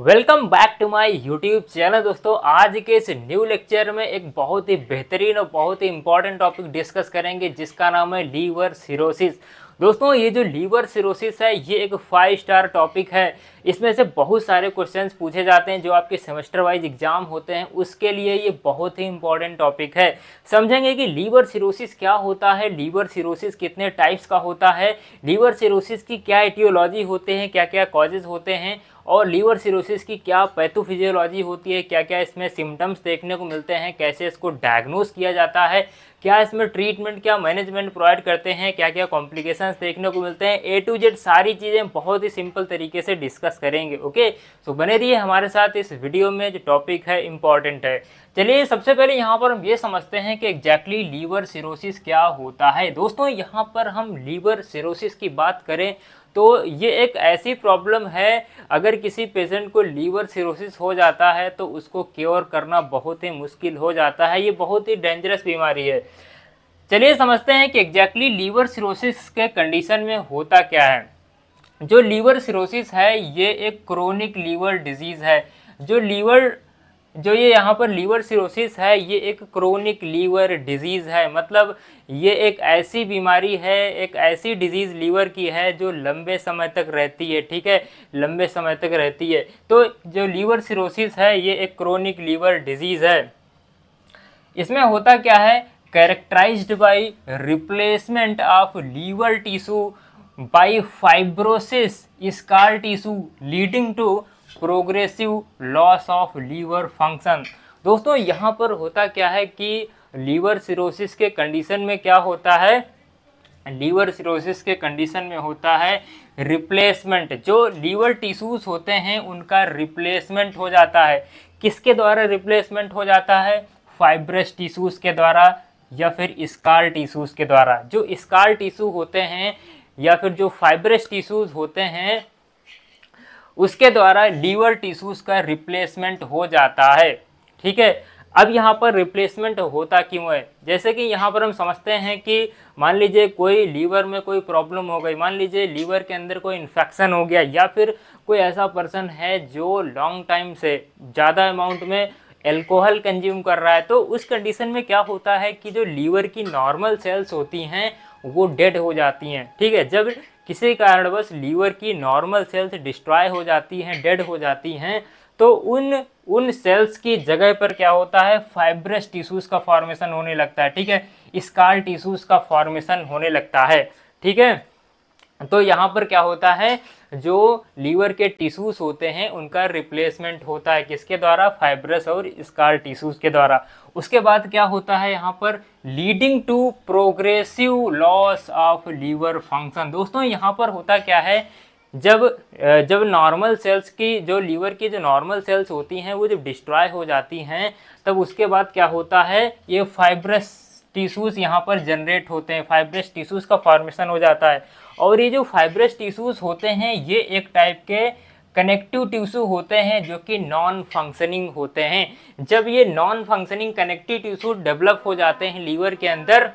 welcome back to my YouTube channel दोस्तों आज के इस न्यू लेक्चर में एक बहुत ही बेहतरीन और बहुत ही इंपॉर्टेंट टॉपिक डिस्कस करेंगे जिसका नाम है लीवर सिरोसिस दोस्तों ये जो लीवर सिरोसिस है ये एक फाइव स्टार टॉपिक है इसमें से बहुत सारे क्वेश्चन पूछे जाते हैं जो आपके सेमेस्टर वाइज एग्जाम होते हैं उसके लिए ये बहुत ही इंपॉर्टेंट टॉपिक है समझेंगे कि लीवर सिरोसिस क्या होता है लीवर सिरोसिस कितने टाइप्स का होता है लीवर सिरोसिस की क्या एटियोलॉजी होते हैं क्या क्या कॉजेज होते हैं और लीवर सिरोसिस की क्या पैथोफिजियोलॉजी होती है क्या क्या इसमें सिम्टम्स देखने को मिलते हैं कैसे इसको डायग्नोस किया जाता है क्या इसमें ट्रीटमेंट क्या मैनेजमेंट प्रोवाइड करते हैं क्या क्या कॉम्प्लिकेशंस देखने को मिलते हैं ए टू जेड सारी चीज़ें बहुत ही सिंपल तरीके से डिस्कस डिस्कस करेंगे ओके सो बने रहिए हमारे साथ इस वीडियो में जो टॉपिक है इम्पॉर्टेंट है चलिए सबसे पहले यहाँ पर हम ये समझते हैं कि एग्जैक्टली लीवर सिरोसिस क्या होता है दोस्तों यहाँ पर हम लीवर सिरोसिस की बात करें तो ये एक ऐसी प्रॉब्लम है अगर किसी पेशेंट को लीवर सिरोसिस हो जाता है तो उसको क्योर करना बहुत ही मुश्किल हो जाता है ये बहुत ही डेंजरस बीमारी है चलिए समझते हैं कि एग्जैक्टली लीवर सिरोसिस के कंडीशन में होता क्या है जो लीवर सिरोसिस है ये एक क्रोनिक लीवर डिजीज़ है जो लीवर जो ये यहाँ पर लीवर सिरोसिस है ये एक क्रोनिक लीवर डिजीज़ है मतलब ये एक ऐसी बीमारी है एक ऐसी डिजीज़ लीवर की है जो लंबे समय तक रहती है ठीक है लंबे समय तक रहती है तो जो लीवर सिरोसिस है ये एक क्रोनिक लीवर डिजीज़ है इसमें होता क्या है characterized by replacement of liver tissue by fibrosis scar tissue leading to progressive loss of liver function दोस्तों यहाँ पर होता क्या है कि लीवर सिरोसिस के कंडीशन में क्या होता है लीवर सिरोसिस के कंडीशन में होता है रिप्लेसमेंट जो लीवर टिश्यूज़ होते हैं उनका रिप्लेसमेंट हो जाता है किसके द्वारा रिप्लेसमेंट हो जाता है फाइब्रस टिश्यूज़ के द्वारा या फिर स्कार टिश्यूज़ के द्वारा जो स्कार टिश्यू होते हैं या फिर जो फाइब्रस टिश्यूज़ होते हैं उसके द्वारा लीवर टिश्यूज़ का रिप्लेसमेंट हो जाता है ठीक है अब यहाँ पर रिप्लेसमेंट होता क्यों है जैसे कि यहाँ पर हम समझते हैं कि मान लीजिए कोई लीवर में कोई प्रॉब्लम हो गई मान लीजिए लीवर के अंदर कोई इन्फेक्शन हो गया या फिर कोई ऐसा पर्सन है जो लॉन्ग टाइम से ज़्यादा अमाउंट में एल्कोहल कंज्यूम कर रहा है तो उस कंडीशन में क्या होता है कि जो लीवर की नॉर्मल सेल्स होती हैं वो डेड हो जाती हैं ठीक है जब किसी कारणवश लीवर की नॉर्मल सेल्स डिस्ट्रॉय हो जाती हैं डेड हो जाती हैं तो उन उन सेल्स की जगह पर क्या होता है फाइब्रस टिश्यूज़ का फॉर्मेशन होने लगता है ठीक है स्कार टिश्यूज़ का फॉर्मेशन होने लगता है ठीक है तो यहाँ पर क्या होता है जो लीवर के टिश्यूज़ होते हैं उनका रिप्लेसमेंट होता है किसके द्वारा फाइब्रस और स्कार टिश्यूज़ के द्वारा उसके बाद क्या होता है यहाँ पर leading to progressive loss of liver function दोस्तों यहाँ पर होता क्या है जब जब नॉर्मल सेल्स की जो लीवर की जो नॉर्मल सेल्स होती हैं वो जब डिस्ट्रॉय हो जाती हैं तब उसके बाद क्या होता है ये फाइब्रस टिश्यूज़ यहाँ पर जनरेट होते हैं फाइब्रस टिश्यूज़ का फॉर्मेशन हो जाता है और ये जो फाइब्रस टिश्यूज़ होते हैं ये एक टाइप के कनेक्टिव टिश्यू होते हैं जो कि नॉन फंक्शनिंग होते हैं जब ये non functioning connective tissue develop हो जाते हैं लीवर के अंदर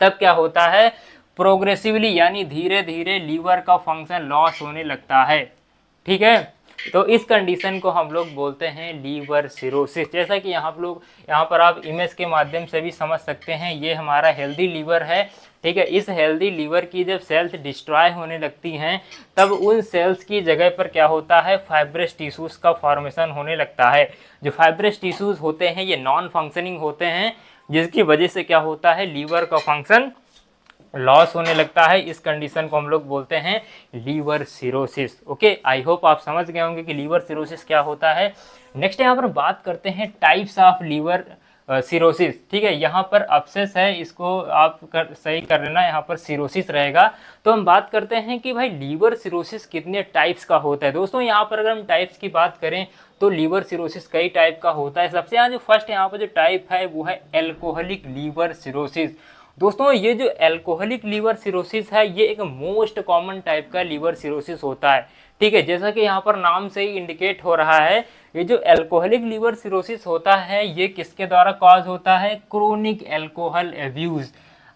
तब क्या होता है प्रोग्रेसिवली यानी धीरे धीरे लीवर का फंक्शन लॉस होने लगता है ठीक है तो इस कंडीशन को हम लोग बोलते हैं लीवर सिरोसिस जैसा कि यहाँ लोग यहाँ पर आप इमेज के माध्यम से भी समझ सकते हैं ये हमारा हेल्दी लीवर है ठीक है इस हेल्दी लीवर की जब सेल्स डिस्ट्रॉय होने लगती हैं तब उन सेल्स की जगह पर क्या होता है फाइब्रस टिश्यूज़ का फॉर्मेशन होने लगता है जो फाइब्रस टिश्यूज़ होते हैं ये नॉन फंक्शनिंग होते हैं जिसकी वजह से क्या होता है लीवर का फंक्शन लॉस होने लगता है इस कंडीशन को हम लोग बोलते हैं liver cirrhosis okay I hope आप समझ गए होंगे कि लीवर सिरोसिस क्या होता है नेक्स्ट यहाँ पर बात करते हैं टाइप्स ऑफ लीवर सिरोसिस ठीक है यहाँ पर अपसेस है इसको आप कर, सही कर लेना यहाँ पर सिरोसिस रहेगा तो हम बात करते हैं कि भाई लीवर सिरोसिस कितने टाइप्स का होता है दोस्तों यहाँ पर अगर हम टाइप्स की बात करें तो लीवर सिरोसिस कई टाइप का होता है सबसे यहाँ जो फर्स्ट यहाँ पर जो टाइप है वो है एल्कोहलिक लीवर सिरोसिस दोस्तों ये जो एल्कोहलिक लीवर सिरोसिस है ये एक मोस्ट कॉमन टाइप का लीवर सिरोसिस होता है ठीक है जैसा कि यहाँ पर नाम से ही इंडिकेट हो रहा है ये जो एल्कोहलिक लीवर सिरोसिस होता है ये किसके द्वारा कॉज होता है क्रोनिक एल्कोहल एब्यूज़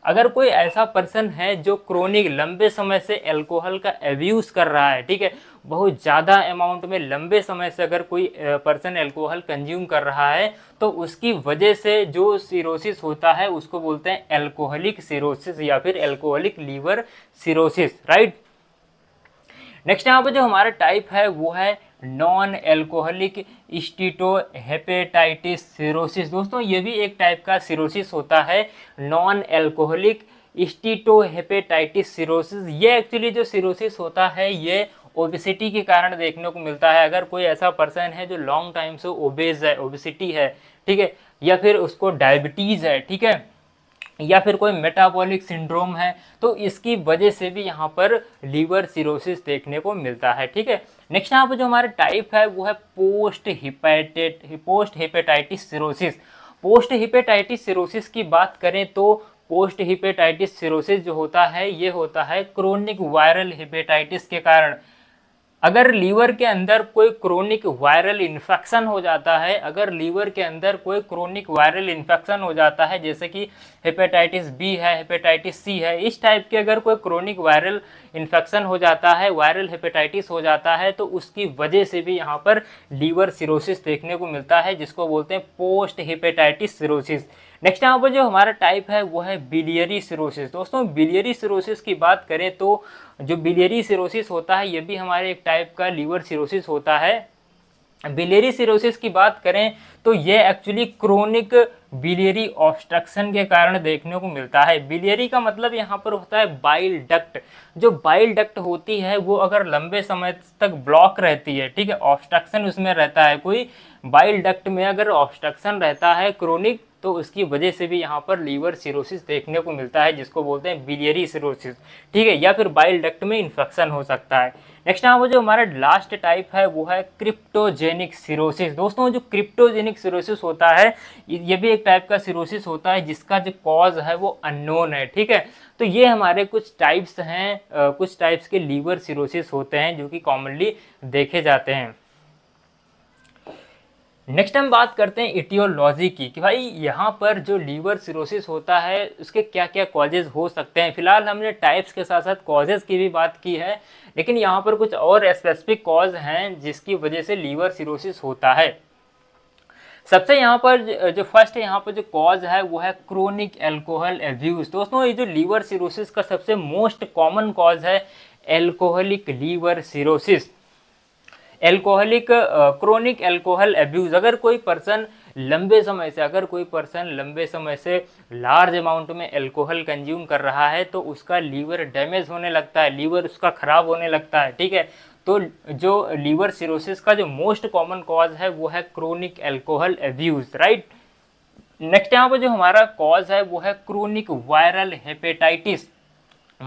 अगर कोई ऐसा पर्सन है जो क्रोनिक लंबे समय से अल्कोहल का एब्यूज़ कर रहा है ठीक है बहुत ज़्यादा अमाउंट में लंबे समय से अगर कोई पर्सन अल्कोहल कंज्यूम कर रहा है तो उसकी वजह से जो सिरोसिस होता है उसको बोलते हैं एल्कोहलिक सिरोसिस या फिर alcoholic liver cirrhosis right next यहाँ पर जो हमारा टाइप है वो है non alcoholic steatohepatitis cirrhosis दोस्तों ये भी एक टाइप का सिरोसिस होता है non alcoholic steatohepatitis cirrhosis ये एक्चुअली जो सिरोसिस होता है ये ओबिसिटी के कारण देखने को मिलता है अगर कोई ऐसा पर्सन है जो लॉन्ग टाइम से ओबेज है ओबिसिटी है ठीक है या फिर उसको डायबिटीज़ है ठीक है या फिर कोई मेटाबॉलिक सिंड्रोम है तो इसकी वजह से भी यहाँ पर लीवर सिरोसिस देखने को मिलता है ठीक है नेक्स्ट यहाँ पर जो हमारा टाइप है वो है पोस्ट हिपेटेट post hepatitis cirrhosis post hepatitis cirrhosis की बात करें तो पोस्ट हिपेटाइटिस सिरोसिस जो होता है ये होता है क्रोनिक वायरल हिपेटाइटिस के कारण अगर लीवर के अंदर कोई क्रोनिक वायरल इन्फेक्शन हो जाता है अगर लीवर के अंदर कोई क्रोनिक वायरल इन्फेक्शन हो जाता है जैसे कि हेपेटाइटिस बी है हेपेटाइटिस सी है इस टाइप के अगर कोई क्रोनिक वायरल इन्फेक्शन हो जाता है वायरल हेपेटाइटिस हो जाता है तो उसकी वजह से भी यहाँ पर लीवर सिरोसिस देखने को मिलता है जिसको बोलते हैं पोस्ट हेपेटाइटिस सिरोसिस नेक्स्ट यहाँ पर जो हमारा टाइप है वो है बिलियरी सिरोसिस दोस्तों बिलियरी सिरोसिस की बात करें तो जो बिलेरी सिरोसिस होता है ये भी हमारे एक टाइप का लीवर सिरोसिस होता है बिलेरी सिरोसिस की बात करें तो ये एक्चुअली क्रोनिक बिलेरी ऑब्स्ट्रक्शन के कारण देखने को मिलता है बिलेरी का मतलब यहाँ पर होता है बाइल डक्ट जो बाइल डक्ट होती है वो अगर लंबे समय तक ब्लॉक रहती है ठीक है ऑब्स्ट्रक्शन उसमें रहता है कोई बाइल डक्ट में अगर ऑब्स्ट्रक्शन रहता है क्रोनिक तो उसकी वजह से भी यहाँ पर लीवर सिरोसिस देखने को मिलता है जिसको बोलते हैं बिलियरी सिरोसिस ठीक है या फिर बाइल डक्ट में इन्फेक्शन हो सकता है नेक्स्ट यहाँ पर जो हमारा लास्ट टाइप है वो है क्रिप्टोजेनिक सिरोसिस दोस्तों जो क्रिप्टोजेनिक सिरोसिस होता है ये भी एक टाइप का सिरोसिस होता है जिसका जो कॉज है वो अननोन है ठीक है तो ये हमारे कुछ टाइप्स हैं कुछ टाइप्स के लीवर सिरोसिस होते हैं जो कि कॉमनली देखे जाते हैं नेक्स्ट हम बात करते हैं इटियोलॉजी की कि भाई यहाँ पर जो लीवर सिरोसिस होता है उसके क्या क्या कॉजेज़ हो सकते हैं फिलहाल हमने टाइप्स के साथ साथ कॉजेज़ की भी बात की है लेकिन यहाँ पर कुछ और स्पेसिफिक कॉज हैं जिसकी वजह से लीवर सिरोसिस होता है सबसे यहाँ पर जो फर्स्ट है यहाँ पर जो कॉज है वो है क्रोनिक एल्कोहल एब्यूज़ दोस्तों ये जो लीवर सिरोसिस का सबसे मोस्ट कॉमन कॉज है alcoholic liver cirrhosis alcoholic chronic alcohol abuse अगर कोई पर्सन लंबे समय से अगर कोई पर्सन लंबे समय से लार्ज अमाउंट में एल्कोहल कंज्यूम कर रहा है तो उसका लीवर डैमेज होने लगता है लीवर उसका ख़राब होने लगता है ठीक है तो जो लीवर सिरोसिस का जो मोस्ट कॉमन कॉज है वो है chronic alcohol abuse right next यहाँ पर जो हमारा कॉज है वो है क्रोनिक वायरल हेपेटाइटिस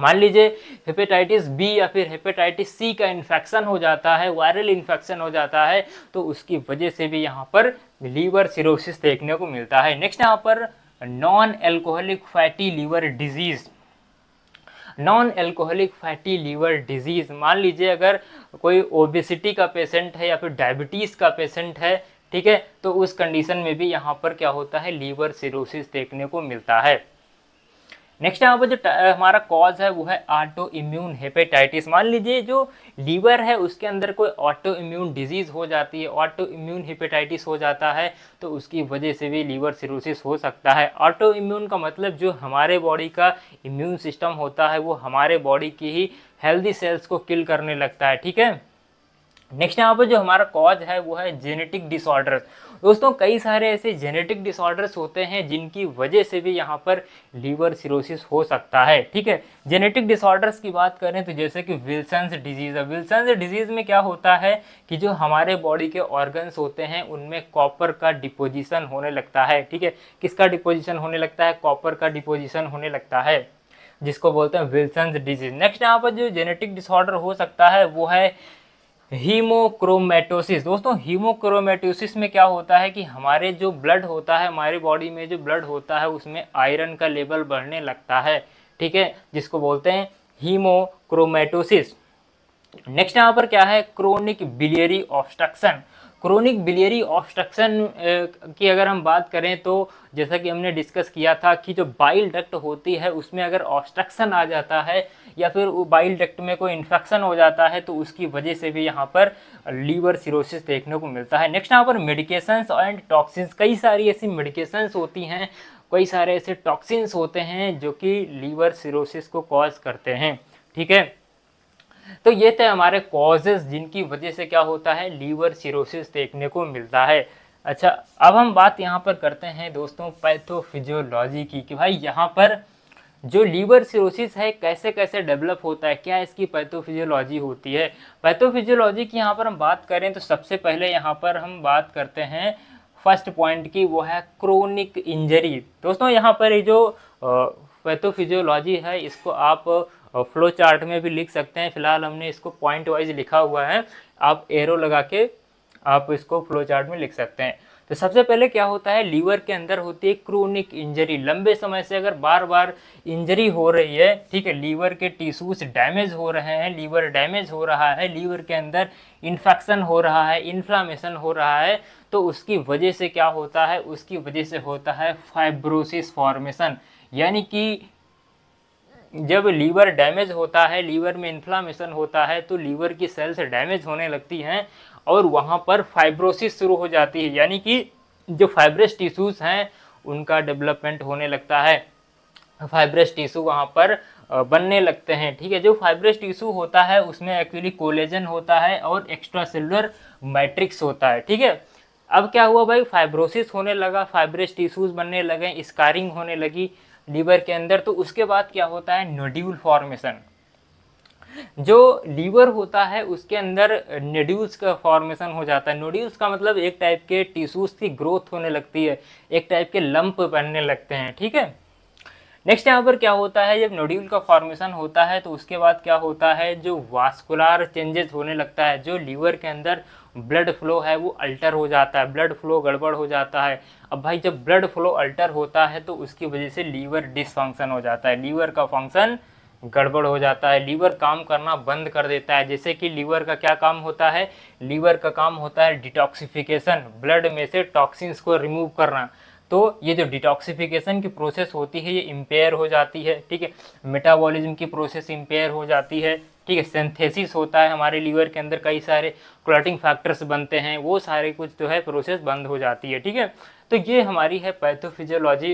मान लीजिए हेपेटाइटिस बी या फिर हेपेटाइटिस सी का इन्फेक्शन हो जाता है वायरल इन्फेक्शन हो जाता है तो उसकी वजह से भी यहाँ पर लीवर सिरोसिस देखने को मिलता है नेक्स्ट यहाँ पर non alcoholic fatty liver disease non alcoholic fatty liver disease मान लीजिए अगर कोई ओबेसिटी का पेशेंट है या फिर डायबिटीज़ का पेशेंट है ठीक है तो उस कंडीशन में भी यहाँ पर क्या होता है लीवर सिरोसिस देखने को मिलता है नेक्स्ट यहाँ पर जो हमारा कॉज है वो है ऑटो इम्यून हेपेटाइटिस मान लीजिए जो लीवर है उसके अंदर कोई ऑटो इम्यून डिजीज़ हो जाती है ऑटो इम्यून हेपेटाइटिस हो जाता है तो उसकी वजह से भी लीवर सिरोसिस हो सकता है ऑटो इम्यून का मतलब जो हमारे बॉडी का इम्यून सिस्टम होता है वो हमारे बॉडी की ही हेल्दी सेल्स को किल करने लगता है ठीक है नेक्स्ट यहाँ पर जो हमारा कॉज है वो है जेनेटिक डिसऑर्डर दोस्तों कई सारे ऐसे जेनेटिक डिसऑर्डर्स होते हैं जिनकी वजह से भी यहाँ पर लीवर सिरोसिस हो सकता है ठीक है जेनेटिक डिसऑर्डर्स की बात करें तो जैसे कि विल्सन डिजीज़ है विल्सन डिजीज़ में क्या होता है कि जो हमारे बॉडी के ऑर्गन्स होते हैं उनमें कॉपर का डिपोजिशन होने लगता है ठीक है किसका डिपोजिशन होने लगता है कॉपर का डिपोजिशन होने लगता है जिसको बोलते हैं विल्सन डिजीज़ नेक्स्ट यहाँ पर जो जेनेटिक डिसऑर्डर हो सकता है वो है हीमोक्रोमेटोसिस दोस्तों हीमोक्रोमेटोसिस में क्या होता है कि हमारे जो ब्लड होता है हमारे बॉडी में जो ब्लड होता है उसमें आयरन का लेवल बढ़ने लगता है ठीक है जिसको बोलते हैं हीमोक्रोमेटोसिस नेक्स्ट यहाँ पर क्या है chronic biliary obstruction chronic biliary obstruction की अगर हम बात करें तो जैसा कि हमने डिस्कस किया था कि जो बाइल डक्ट होती है उसमें अगर ऑब्स्ट्रक्शन आ जाता है या फिर बाइल डक्ट में कोई इन्फेक्शन हो जाता है तो उसकी वजह से भी यहाँ पर लीवर सिरोसिस देखने को मिलता है नेक्स्ट यहाँ पर मेडिकेशंस एंड टॉक्सिन्स कई सारी ऐसी मेडिकेशंस होती हैं कई सारे ऐसे टॉक्सिन्स होते हैं जो कि लीवर सिरोसिस को कॉज करते हैं ठीक है तो ये थे हमारे कॉजेज जिनकी वजह से क्या होता है लीवर सिरोसिस देखने को मिलता है अच्छा अब हम बात यहाँ पर करते हैं दोस्तों पैथोफिजियोलॉजी की कि भाई यहाँ पर जो लीवर सिरोसिस है कैसे कैसे डेवलप होता है क्या इसकी पैथोफिजियोलॉजी होती है पैथोफिजियोलॉजी की यहाँ पर हम बात करें तो सबसे पहले यहाँ पर हम बात करते हैं फर्स्ट पॉइंट की वो है क्रोनिक इंजरी दोस्तों यहाँ पर ये जो पैथोफिजियोलॉजी है इसको आप और फ्लो चार्ट में भी लिख सकते हैं फिलहाल हमने इसको पॉइंट वाइज लिखा हुआ है आप एरो लगा के आप इसको फ्लो चार्ट में लिख सकते हैं तो सबसे पहले क्या होता है लीवर के अंदर होती है क्रोनिक इंजरी लंबे समय से अगर बार बार इंजरी हो रही है ठीक है लीवर के टिश्यूज डैमेज हो रहे हैं लीवर डैमेज हो रहा है लीवर के अंदर इन्फेक्शन हो रहा है इन्फ्लामेशन हो रहा है तो उसकी वजह से क्या होता है उसकी वजह से होता है फाइब्रोसिस फॉर्मेशन यानी कि जब लीवर डैमेज होता है लीवर में इन्फ्लामेशन होता है तो लीवर की सेल्स डैमेज होने लगती हैं और वहाँ पर फाइब्रोसिस शुरू हो जाती है यानी कि जो फाइब्रस टिश्यूज़ हैं उनका डेवलपमेंट होने लगता है फाइब्रस टिश्यू वहाँ पर बनने लगते हैं ठीक है जो फाइब्रस टिश्यू होता है उसमें एक्चुअली कोलेजन होता है और एक्स्ट्रा सेलुलर मैट्रिक्स होता है ठीक है अब क्या हुआ भाई फाइब्रोसिस होने लगा फाइब्रस टिश्यूज़ बनने लगे स्कारिंग होने लगी लीवर के अंदर तो उसके बाद क्या होता है नोड्यूल फॉर्मेशन जो लीवर होता है उसके अंदर नोड्यूल्स का फॉर्मेशन हो जाता है नोड्यूल्स का मतलब एक टाइप के टिश्यूज़ की ग्रोथ होने लगती है एक टाइप के लंप बनने लगते हैं ठीक है नेक्स्ट यहाँ पर क्या होता है जब नोड्यूल का फॉर्मेशन होता है तो उसके बाद क्या होता है जो वास्कुलर चेंजेस होने लगता है जो लीवर के अंदर ब्लड फ्लो है वो अल्टर हो जाता है ब्लड फ्लो गड़बड़ हो जाता है अब भाई जब ब्लड फ्लो अल्टर होता है तो उसकी वजह से लीवर डिसफंक्शन हो जाता है लीवर का फंक्शन गड़बड़ हो जाता है लीवर काम करना बंद कर देता है जैसे कि लीवर का क्या काम होता है लीवर का काम होता है डिटॉक्सिफिकेशन ब्लड में से टॉक्सिन्स को रिमूव करना तो ये जो डिटॉक्सिफिकेशन की प्रोसेस होती है ये इम्पेयर हो जाती है ठीक है मेटाबॉलिज्म की प्रोसेस इम्पेयर हो जाती है ठीक है सेंथेसिस होता है हमारे लीवर के अंदर कई सारे क्लॉटिंग फैक्टर्स बनते हैं वो सारे कुछ जो है प्रोसेस बंद हो जाती है ठीक है तो ये हमारी है पैथोफिजियोलॉजी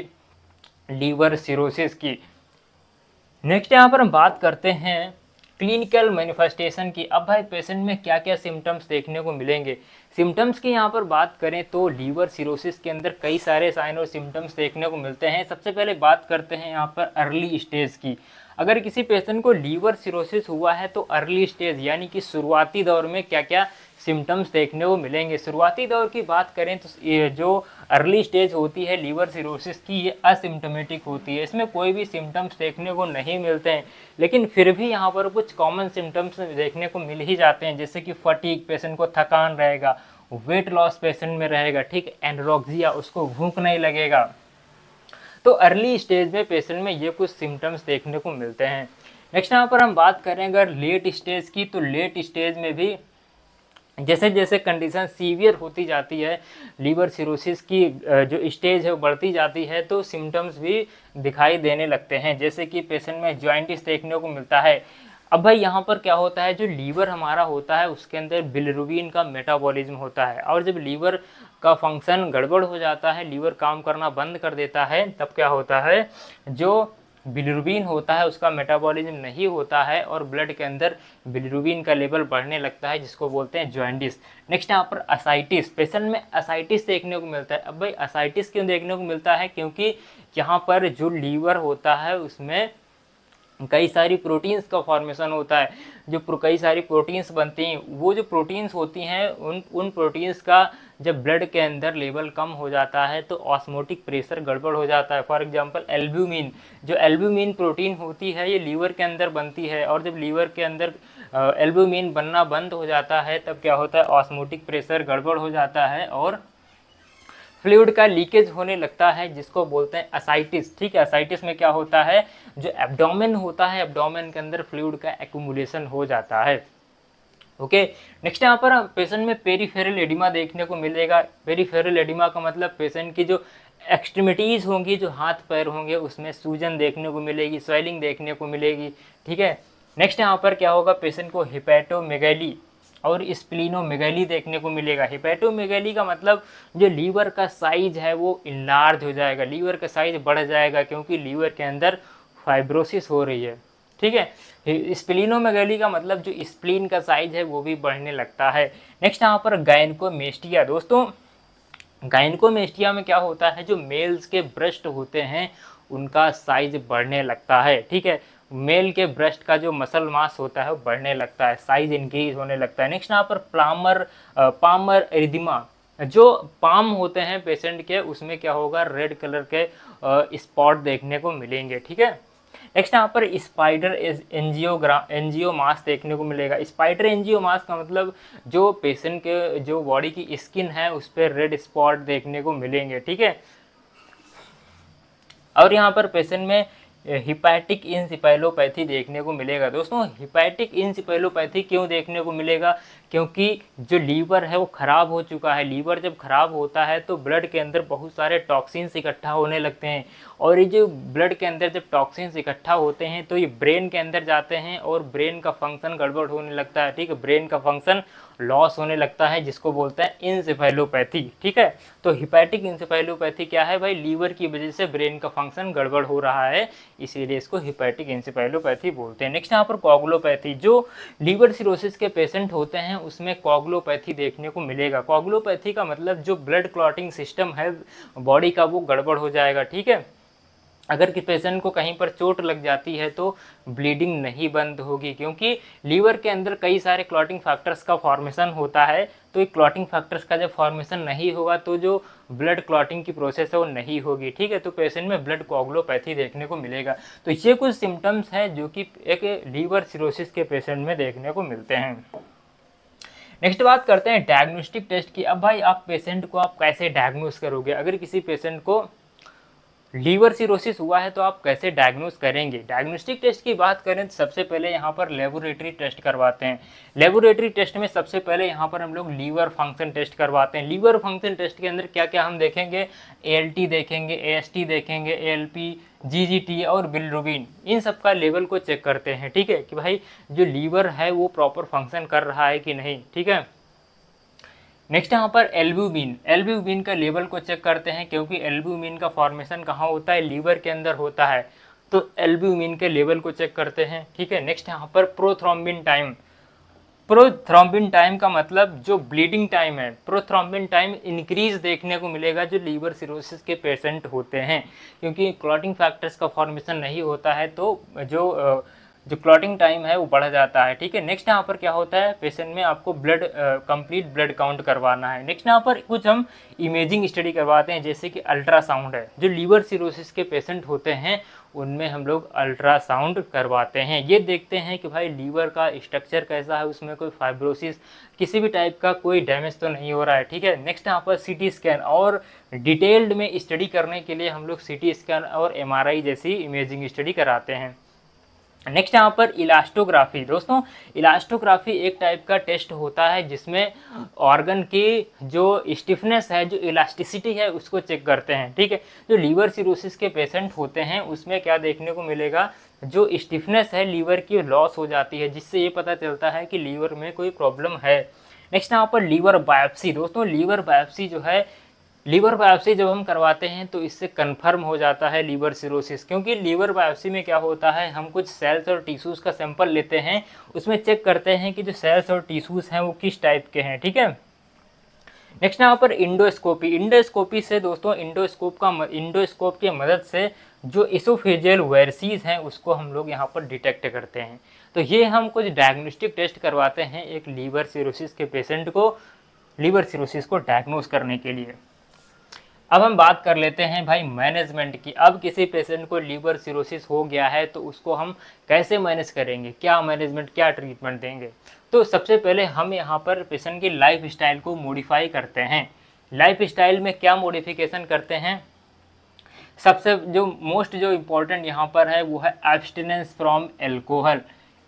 लीवर सिरोसिस की नेक्स्ट यहाँ पर हम बात करते हैं क्लिनिकल मैनिफेस्टेशन की अब भाई पेशेंट में क्या क्या सिम्टम्स देखने को मिलेंगे सिम्टम्स की यहाँ पर बात करें तो लीवर सिरोसिस के अंदर कई सारे साइन और सिम्टम्स देखने को मिलते हैं सबसे पहले बात करते हैं यहाँ पर अर्ली स्टेज की अगर किसी पेशेंट को लीवर सिरोसिस हुआ है तो अर्ली स्टेज यानी कि शुरुआती दौर में क्या क्या सिम्टम्स देखने को मिलेंगे शुरुआती दौर की बात करें तो ये जो अर्ली स्टेज होती है लीवर सिरोसिस की ये असिम्टोमेटिक होती है इसमें कोई भी सिम्टम्स देखने को नहीं मिलते हैं लेकिन फिर भी यहाँ पर कुछ कॉमन सिम्टम्स देखने को मिल ही जाते हैं जैसे कि फटीक पेशेंट को थकान रहेगा वेट लॉस पेशेंट में रहेगा ठीक एनरोक्सिया उसको भूख नहीं लगेगा तो अर्ली स्टेज में पेशेंट में ये कुछ सिम्टम्स देखने को मिलते हैं नेक्स्ट यहाँ पर हम बात करें अगर लेट स्टेज की तो लेट स्टेज में भी जैसे जैसे कंडीशन सीवियर होती जाती है लीवर सिरोसिस की जो स्टेज है वो बढ़ती जाती है तो सिम्टम्स भी दिखाई देने लगते हैं जैसे कि पेशेंट में जॉइंटिस देखने को मिलता है अब भाई यहाँ पर क्या होता है जो लीवर हमारा होता है उसके अंदर बिलरुबिन का मेटाबॉलिज्म होता है और जब लीवर का फंक्शन गड़बड़ हो जाता है लीवर काम करना बंद कर देता है तब क्या होता है जो बिलरुबिन होता है उसका मेटाबॉलिज्म नहीं होता है और ब्लड के अंदर बिलरुबिन का लेवल बढ़ने लगता है जिसको बोलते हैं ज्वाइंटिस नेक्स्ट यहाँ पर असाइटिस पेशेंट में असाइटिस देखने को मिलता है अब भाई असाइटिस क्यों देखने को मिलता है क्योंकि यहाँ पर जो लीवर होता है उसमें कई सारी प्रोटीन्स का फॉर्मेशन होता है जो कई सारी प्रोटीन्स बनती हैं वो जो प्रोटीन्स होती हैं उन उन प्रोटीन्स का जब ब्लड के अंदर लेवल कम हो जाता है तो ऑस्मोटिक प्रेशर गड़बड़ हो जाता है फॉर एग्जांपल एल्ब्यूमिन जो एल्ब्यूमिन प्रोटीन होती है ये लीवर के अंदर बनती है और जब लीवर के अंदर एल्ब्यूमिन बनना बंद हो जाता है तब क्या होता है ऑस्मोटिक प्रेशर गड़बड़ हो जाता है और फ्लूड का लीकेज होने लगता है जिसको बोलते हैं असाइटिस ठीक है असाइटिस में क्या होता है जो एब्डोमेन होता है एब्डोमेन के अंदर फ्लूड का एकुमुलेशन हो जाता है ओके नेक्स्ट यहाँ पर पेशेंट में पेरीफेरल एडिमा देखने को मिलेगा पेरीफेरल एडिमा का मतलब पेशेंट की जो एक्सट्रीमिटीज़ होंगी जो हाथ पैर होंगे उसमें सूजन देखने को मिलेगी स्वेलिंग देखने को मिलेगी ठीक है नेक्स्ट यहाँ पर क्या होगा पेशेंट को हिपैटोमेगैली और स्प्लिनोमेगैली देखने को मिलेगा हिपेटोमेगैली का मतलब जो लीवर का साइज है वो इलार्ज हो जाएगा लीवर का साइज बढ़ जाएगा क्योंकि लीवर के अंदर फाइब्रोसिस हो रही है ठीक है स्प्लिनोमेगैली का मतलब जो स्प्लिन का साइज है वो भी बढ़ने लगता है नेक्स्ट यहाँ पर गायनकोमेस्टिया दोस्तों गायनकोमेस्टिया में क्या होता है जो मेल्स के ब्रस्ट होते हैं उनका साइज बढ़ने लगता है ठीक है मेल के ब्रेस्ट का जो मसल मास होता है वो बढ़ने लगता है साइज इंक्रीज होने लगता है नेक्स्ट यहाँ पर प्लामर पामर एरिदिमा जो पाम होते हैं पेशेंट के उसमें क्या होगा रेड कलर के स्पॉट देखने को मिलेंगे ठीक है नेक्स्ट यहाँ पर स्पाइडर एनजियोग्राम एनजीओ मास देखने को मिलेगा स्पाइडर एनजीओ मास का मतलब जो पेशेंट के जो बॉडी की स्किन है उस पर रेड स्पॉट देखने को मिलेंगे ठीक है और यहाँ पर पेशेंट में हिपैटिक इंसिपैलोपैथी देखने को मिलेगा दोस्तों हिपैटिक इंसिपैलोपैथी क्यों देखने को मिलेगा क्योंकि जो लीवर है वो ख़राब हो चुका है लीवर जब ख़राब होता है तो ब्लड के अंदर बहुत सारे टॉक्सिन्स इकट्ठा होने लगते हैं और ये जो ब्लड के अंदर जब टॉक्सिन्स इकट्ठा होते हैं तो ये ब्रेन के अंदर जाते हैं और ब्रेन का फंक्शन गड़बड़ होने लगता है ठीक है ब्रेन का फंक्शन लॉस होने लगता है जिसको बोलते हैं इंसेफेलोपैथी ठीक है तो हिपैटिक इंसेफेलोपैथी क्या है भाई लीवर की वजह से ब्रेन का फंक्शन गड़बड़ हो रहा है इसीलिए इसको हिपैटिक इंसेफेलोपैथी बोलते हैं नेक्स्ट यहाँ पर कॉगलोपैथी जो लीवर सिरोसिस के पेशेंट होते हैं उसमें कॉग्लोपैथी देखने को मिलेगा कॉगलोपैथी का मतलब जो ब्लड क्लॉटिंग सिस्टम है बॉडी का वो गड़बड़ हो जाएगा ठीक है अगर कि पेशेंट को कहीं पर चोट लग जाती है तो ब्लीडिंग नहीं बंद होगी क्योंकि लीवर के अंदर कई सारे क्लॉटिंग फैक्टर्स का फॉर्मेशन होता है तो ये क्लॉटिंग फैक्टर्स का जब फॉर्मेशन नहीं होगा तो जो ब्लड क्लॉटिंग की प्रोसेस है वो नहीं होगी ठीक है तो पेशेंट में ब्लड कोगलोपैथी देखने को मिलेगा तो ये कुछ सिम्टम्स हैं जो कि एक लीवर सिरोसिस के पेशेंट में देखने को मिलते हैं नेक्स्ट बात करते हैं डायग्नोस्टिक टेस्ट की अब भाई आप पेशेंट को आप कैसे डायग्नोस करोगे अगर किसी पेशेंट को लीवर सिरोसिस हुआ है तो आप कैसे डायग्नोस करेंगे डायग्नोस्टिक टेस्ट की बात करें तो सबसे पहले यहाँ पर लेबोरेटरी टेस्ट करवाते हैं लेबोरेटरी टेस्ट में सबसे पहले यहाँ पर हम लोग लीवर फंक्शन टेस्ट करवाते हैं लीवर फंक्शन टेस्ट के अंदर क्या क्या हम देखेंगे ए देखेंगे ए देखेंगे ए GGT और बिलरुबिन इन सब का लेवल को चेक करते हैं ठीक है कि भाई जो लीवर है वो प्रॉपर फंक्शन कर रहा है कि नहीं ठीक है नेक्स्ट यहाँ पर एल्ब्यूमिन एल्ब्यूमिन का लेवल को चेक करते हैं क्योंकि एल्ब्यूमिन का फॉर्मेशन कहाँ होता है लीवर के अंदर होता है तो एल्ब्यूमिन के लेवल को चेक करते हैं ठीक है नेक्स्ट यहाँ पर प्रोथ्रोम्बिन टाइम प्रोथ्रोम्बिन टाइम का मतलब जो ब्लीडिंग टाइम है प्रोथ्रोम्बिन टाइम इंक्रीज देखने को मिलेगा जो लीवर सिरोसिस के पेशेंट होते हैं क्योंकि क्लॉटिंग फैक्टर्स का फॉर्मेशन नहीं होता है तो जो आ, जो क्लॉटिंग टाइम है वो बढ़ जाता है ठीक है नेक्स्ट यहाँ पर क्या होता है पेशेंट में आपको ब्लड कंप्लीट ब्लड काउंट करवाना है नेक्स्ट यहाँ पर कुछ हम इमेजिंग स्टडी करवाते हैं जैसे कि अल्ट्रासाउंड है जो लीवर सिरोसिस के पेशेंट होते हैं उनमें हम लोग अल्ट्रासाउंड करवाते हैं ये देखते हैं कि भाई लीवर का स्ट्रक्चर कैसा है उसमें कोई फाइब्रोसिस किसी भी टाइप का कोई डैमेज तो नहीं हो रहा है ठीक है नेक्स्ट यहाँ पर सीटी स्कैन और डिटेल्ड में स्टडी करने के लिए हम लोग सी स्कैन और एमआरआई जैसी इमेजिंग स्टडी कराते हैं नेक्स्ट यहाँ पर इलास्टोग्राफी दोस्तों इलास्टोग्राफी एक टाइप का टेस्ट होता है जिसमें ऑर्गन की जो स्टिफनेस है जो इलास्टिसिटी है उसको चेक करते हैं ठीक है जो लीवर सिरोसिस के पेशेंट होते हैं उसमें क्या देखने को मिलेगा जो स्टिफनेस है लीवर की लॉस हो जाती है जिससे ये पता चलता है कि लीवर में कोई प्रॉब्लम है नेक्स्ट यहाँ पर लीवर बायोप्सी दोस्तों लीवर बायोप्सी जो है लीवर बायोप्सी जब हम करवाते हैं तो इससे कन्फर्म हो जाता है लीवर सिरोसिस क्योंकि लीवर बायोप्सी में क्या होता है हम कुछ सेल्स और टिश्यूज़ का सैंपल लेते हैं उसमें चेक करते हैं कि जो सेल्स और टिश्यूज़ हैं वो किस टाइप के हैं ठीक है नेक्स्ट यहाँ पर इंडोस्कोपी इंडोस्कोपी से दोस्तों इंडोस्कोप का इंडोस्कोप की मदद से जो इसोफेजियल वायरसीज़ हैं उसको हम लोग यहाँ पर डिटेक्ट करते हैं तो ये हम कुछ डायग्नोस्टिक टेस्ट करवाते हैं एक लीवर सिरोसिस के पेशेंट को लीवर सिरोसिस को डायग्नोज करने के लिए अब हम बात कर लेते हैं भाई मैनेजमेंट की अब किसी पेशेंट को लीवर सिरोसिस हो गया है तो उसको हम कैसे मैनेज करेंगे क्या मैनेजमेंट क्या ट्रीटमेंट देंगे तो सबसे पहले हम यहाँ पर पेशेंट की लाइफ स्टाइल को मॉडिफाई करते हैं लाइफ स्टाइल में क्या मॉडिफिकेशन करते हैं सबसे जो मोस्ट जो इम्पोर्टेंट यहाँ पर है वो है एब्सटिनेंस फ्रॉम एल्कोहल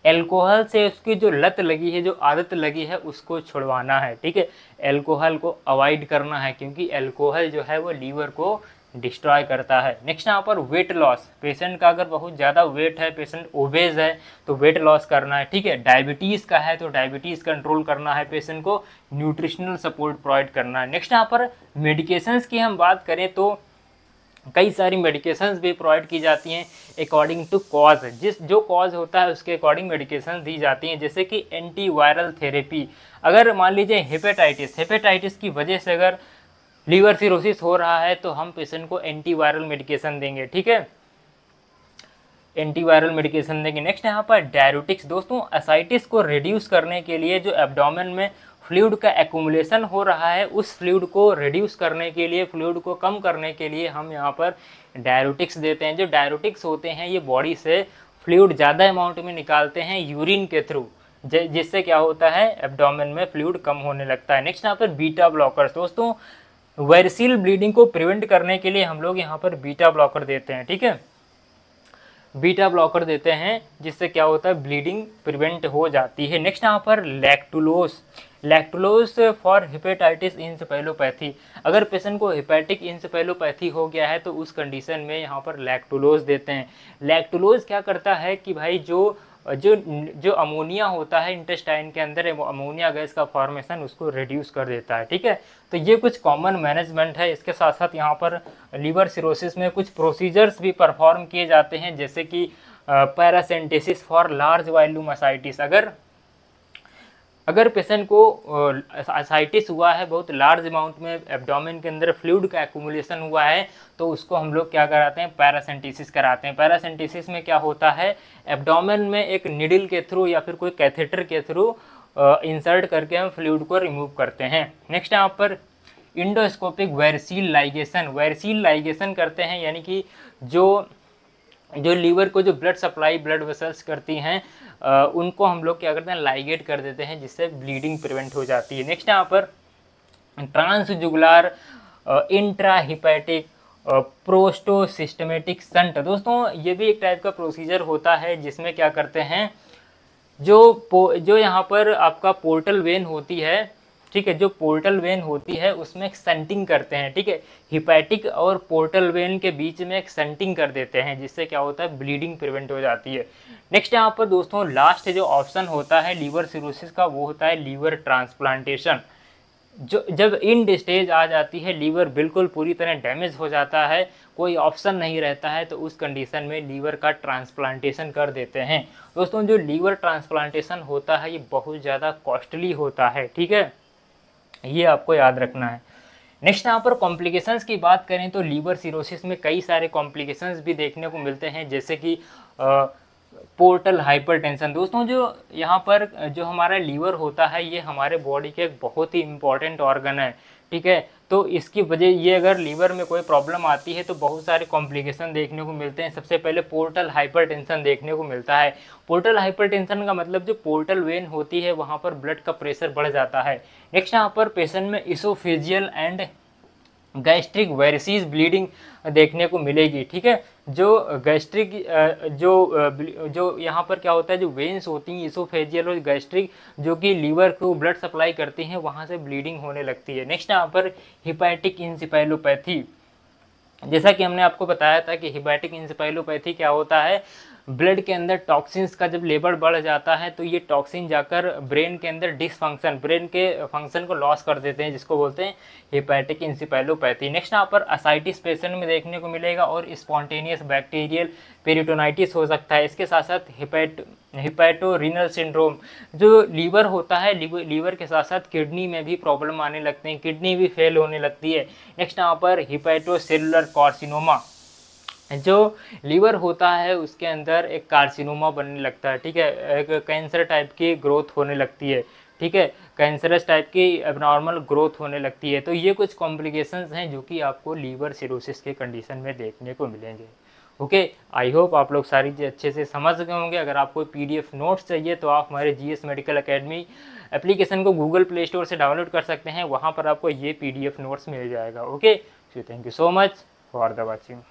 एल्कोहल से उसकी जो लत लगी है जो आदत लगी है उसको छुड़वाना है ठीक है एल्कोहल को अवॉइड करना है क्योंकि एल्कोहल जो है वो लीवर को डिस्ट्रॉय करता है नेक्स्ट यहाँ पर वेट लॉस पेशेंट का अगर बहुत ज़्यादा वेट है पेशेंट ओबेज है तो वेट लॉस करना है ठीक है डायबिटीज़ का है तो डायबिटीज़ कंट्रोल करना है पेशेंट को न्यूट्रिशनल सपोर्ट प्रोवाइड करना है नेक्स्ट यहाँ पर मेडिकेशंस की हम बात करें तो कई सारी मेडिकेशंस भी प्रोवाइड की जाती हैं अकॉर्डिंग टू कॉज जिस जो कॉज होता है उसके अकॉर्डिंग मेडिकेशन दी जाती हैं जैसे कि एंटीवायरल थेरेपी अगर मान लीजिए हेपेटाइटिस हेपेटाइटिस की वजह से अगर लीवर सिरोसिस हो रहा है तो हम पेशेंट को एंटीवायरल मेडिकेशन देंगे ठीक है एंटीवायरल मेडिकेशन देंगे नेक्स्ट यहाँ पर डायरोटिक्स दोस्तों असाइटिस को रिड्यूस करने के लिए जो एब्डोमेन में फ्लूड का एकोमुलेशन हो रहा है उस फ्लूड को रिड्यूस करने के लिए फ्लूड को कम करने के लिए हम यहाँ पर डायरोटिक्स देते हैं जो डायरोटिक्स होते हैं ये बॉडी से फ्लूड ज़्यादा अमाउंट में निकालते हैं यूरिन के थ्रू जिससे क्या होता है एब्डोमेन में फ्लूड कम होने लगता है नेक्स्ट यहाँ पर बीटा ब्लॉकर्स दोस्तों वायरसील ब्लीडिंग को प्रिवेंट करने के लिए हम लोग यहाँ पर बीटा ब्लॉकर देते हैं ठीक है बीटा ब्लॉकर देते हैं जिससे क्या होता है ब्लीडिंग प्रिवेंट हो जाती है नेक्स्ट यहाँ पर लैक्टुलोस लैक्टोलोज फॉर हिपेटाइटिस इंसपेलोपैथी अगर पेशेंट को हिपेटिक इंसपेलोपैथी हो गया है तो उस कंडीशन में यहाँ पर लैक्टोलोज देते हैं लैक्टोलोज क्या करता है कि भाई जो जो जो अमोनिया होता है इंटेस्टाइन के अंदर अमोनिया गैस का फॉर्मेशन उसको रिड्यूस कर देता है ठीक है तो ये कुछ कॉमन मैनेजमेंट है इसके साथ साथ यहाँ पर लीवर सिरोसिस में कुछ प्रोसीजर्स भी परफॉर्म किए जाते हैं जैसे कि पैरासेंटेसिस फॉर लार्ज वायलूमासाइटिस अगर अगर पेशेंट को असाइटिस हुआ है बहुत लार्ज अमाउंट में एब्डोमेन के अंदर फ्लूड का एकूमुलेशन हुआ है तो उसको हम लोग क्या कराते हैं पैरासेंटिसिस कराते हैं पैरासेंटिसिस में क्या होता है एब्डोमेन में एक निडिल के थ्रू या फिर कोई कैथेटर के थ्रू इंसर्ट करके हम फ्लूड को रिमूव करते हैं नेक्स्ट यहाँ पर endoscopic variceal ligation variceal ligation करते हैं यानी कि जो जो लीवर को जो ब्लड सप्लाई ब्लड वेसल्स करती हैं उनको हम लोग क्या करते हैं लाइगेट कर देते हैं जिससे ब्लीडिंग प्रिवेंट हो जाती है नेक्स्ट यहाँ पर ट्रांसजुगुलार इंट्राहिपैटिक प्रोस्टोसिस्टमेटिक संट दोस्तों ये भी एक टाइप का प्रोसीजर होता है जिसमें क्या करते हैं जो जो यहाँ पर आपका पोर्टल वेन होती है ठीक है जो पोर्टल वेन होती है उसमें एक सेंटिंग करते हैं ठीक है हिपैटिक और पोर्टल वेन के बीच में एक सेंटिंग कर देते हैं जिससे क्या होता है ब्लीडिंग प्रिवेंट हो जाती है नेक्स्ट यहाँ पर दोस्तों लास्ट जो ऑप्शन होता है लीवर सिरोसिस का वो होता है लीवर ट्रांसप्लांटेशन जो जब इंड स्टेज आ जाती है लीवर बिल्कुल पूरी तरह डैमेज हो जाता है कोई ऑप्शन नहीं रहता है तो उस कंडीशन में लीवर का ट्रांसप्लांटेशन कर देते हैं दोस्तों जो लीवर ट्रांसप्लांटेशन होता है ये बहुत ज़्यादा कॉस्टली होता है ठीक है ये आपको याद रखना है नेक्स्ट यहाँ पर कॉम्प्लिकेशंस की बात करें तो लीवर सिरोसिस में कई सारे कॉम्प्लिकेशंस भी देखने को मिलते हैं जैसे कि पोर्टल हाइपरटेंशन दोस्तों जो यहाँ पर जो हमारा लीवर होता है ये हमारे बॉडी के एक बहुत ही इम्पॉर्टेंट ऑर्गन है ठीक है तो इसकी वजह ये अगर लीवर में कोई प्रॉब्लम आती है तो बहुत सारे कॉम्प्लिकेशन देखने को मिलते हैं सबसे पहले पोर्टल हाइपरटेंशन देखने को मिलता है पोर्टल हाइपरटेंशन का मतलब जो पोर्टल वेन होती है वहाँ पर ब्लड का प्रेशर बढ़ जाता है नेक्स्ट यहाँ पर पेशेंट में oesophageal and gastric varices bleeding देखने को मिलेगी ठीक है जो गैस्ट्रिक जो जो यहाँ पर क्या होता है जो वेन्स होती हैं इसोफेजियल और गैस्ट्रिक जो कि लीवर को ब्लड सप्लाई करती हैं वहाँ से ब्लीडिंग होने लगती है नेक्स्ट यहाँ पर हिपैटिक इंसिपाइलोपैथी जैसा कि हमने आपको बताया था कि हिपैटिक इंसिपैलोपैथी क्या होता है ब्लड के अंदर टॉक्सिन्स का जब लेवल बढ़ जाता है तो ये टॉक्सिन जाकर ब्रेन के अंदर डिसफंक्शन ब्रेन के फंक्शन को लॉस कर देते हैं जिसको बोलते हैं हेपैटिक इंसिपैलोपैथी नेक्स्ट यहाँ पर असाइटिस पेशेंट में देखने को मिलेगा और स्पॉन्टेनियस बैक्टीरियल पेरिटोनाइटिस हो सकता है इसके साथ साथ हिपैटो रिनल सिंड्रोम जो लीवर होता है लीवर के साथ साथ किडनी में भी प्रॉब्लम आने लगते हैं किडनी भी फेल होने लगती है नेक्स्ट यहाँ पर हिपैटोसेलुलर कॉर्सिनोमा जो लीवर होता है उसके अंदर एक कार्सिनोमा बनने लगता है ठीक है एक कैंसर टाइप की ग्रोथ होने लगती है ठीक है कैंसरस टाइप की नॉर्मल ग्रोथ होने लगती है तो ये कुछ कॉम्प्लिकेशंस हैं जो कि आपको लीवर सिरोसिस के कंडीशन में देखने को मिलेंगे ओके आई होप आप लोग सारी चीज़ अच्छे से समझ गए होंगे अगर आपको पीडीएफ नोट्स चाहिए तो आप हमारे जीएस मेडिकल एकेडमी एप्लीकेशन को गूगल प्ले स्टोर से डाउनलोड कर सकते हैं वहाँ पर आपको ये पी नोट्स मिल जाएगा okay so thank you so much for the watching